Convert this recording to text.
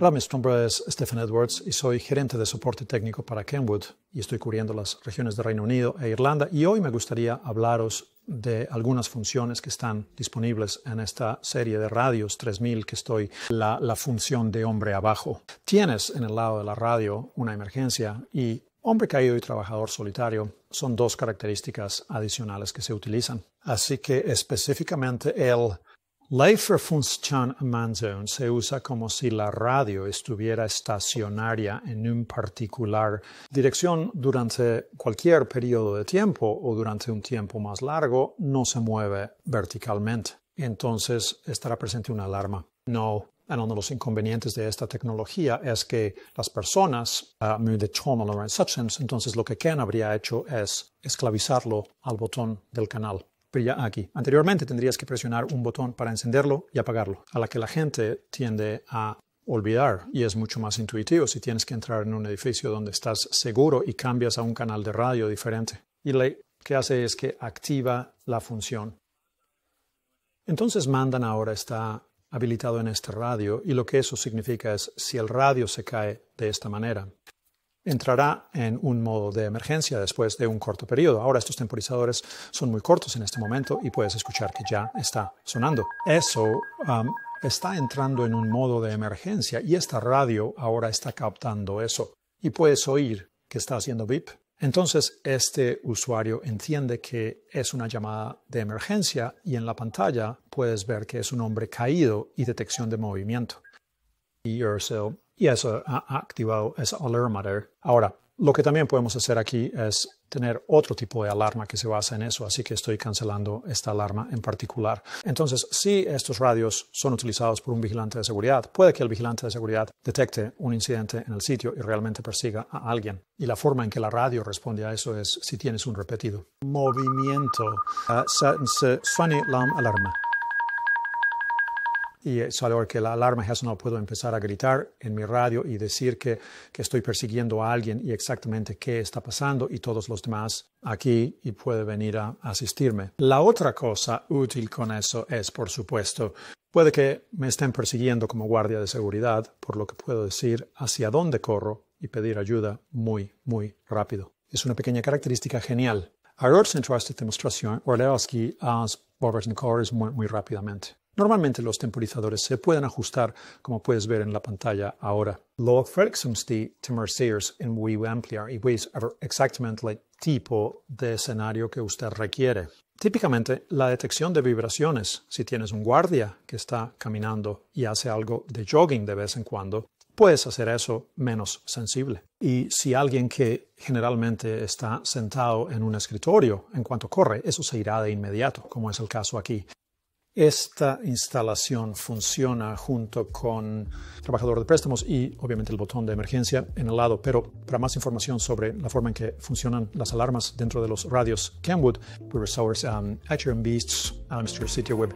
Hola, mi nombre es Stephen Edwards y soy gerente de soporte técnico para Kenwood y estoy cubriendo las regiones de Reino Unido e Irlanda y hoy me gustaría hablaros de algunas funciones que están disponibles en esta serie de radios 3000 que estoy, la, la función de hombre abajo. Tienes en el lado de la radio una emergencia y Hombre caído y trabajador solitario son dos características adicionales que se utilizan. Así que específicamente el la Man-Zone se usa como si la radio estuviera estacionaria en un particular dirección durante cualquier periodo de tiempo o durante un tiempo más largo, no se mueve verticalmente. Entonces estará presente una alarma. No. Uno de los inconvenientes de esta tecnología es que las personas, ah, entonces lo que Ken habría hecho es esclavizarlo al botón del canal brilla aquí. Anteriormente tendrías que presionar un botón para encenderlo y apagarlo, a la que la gente tiende a olvidar y es mucho más intuitivo si tienes que entrar en un edificio donde estás seguro y cambias a un canal de radio diferente. Y lo que hace es que activa la función. Entonces mandan ahora está habilitado en este radio y lo que eso significa es si el radio se cae de esta manera, entrará en un modo de emergencia después de un corto periodo. Ahora estos temporizadores son muy cortos en este momento y puedes escuchar que ya está sonando. Eso um, está entrando en un modo de emergencia y esta radio ahora está captando eso y puedes oír que está haciendo beep. Entonces este usuario entiende que es una llamada de emergencia y en la pantalla puedes ver que es un hombre caído y detección de movimiento. Y y eso ha activado esa alarma Ahora, lo que también podemos hacer aquí es tener otro tipo de alarma que se basa en eso, así que estoy cancelando esta alarma en particular. Entonces, si estos radios son utilizados por un vigilante de seguridad, puede que el vigilante de seguridad detecte un incidente en el sitio y realmente persiga a alguien. Y la forma en que la radio responde a eso es si tienes un repetido. Movimiento. Funny ah, alarm alarma y es la que la alarma es no puedo empezar a gritar en mi radio y decir que, estoy persiguiendo a alguien y exactamente qué está pasando y todos los demás aquí y puede venir a asistirme. La otra cosa útil con eso es, por supuesto, Puede que me estén persiguiendo como guardia de seguridad, por lo que puedo decir hacia dónde corro y pedir ayuda muy, muy rápido. Es una pequeña característica genial. Ayer esta demostración, a muy, muy rápidamente. Normalmente los temporizadores se pueden ajustar, como puedes ver en la pantalla ahora. Lo de temporizadores en Wii Ampliar y exactamente el tipo de escenario que usted requiere. Típicamente, la detección de vibraciones, si tienes un guardia que está caminando y hace algo de jogging de vez en cuando, puedes hacer eso menos sensible. Y si alguien que generalmente está sentado en un escritorio, en cuanto corre, eso se irá de inmediato, como es el caso aquí. Esta instalación funciona junto con trabajador de préstamos y obviamente el botón de emergencia en el lado, pero para más información sobre la forma en que funcionan las alarmas dentro de los radios Kenwood, we beasts, Amsterdam City web.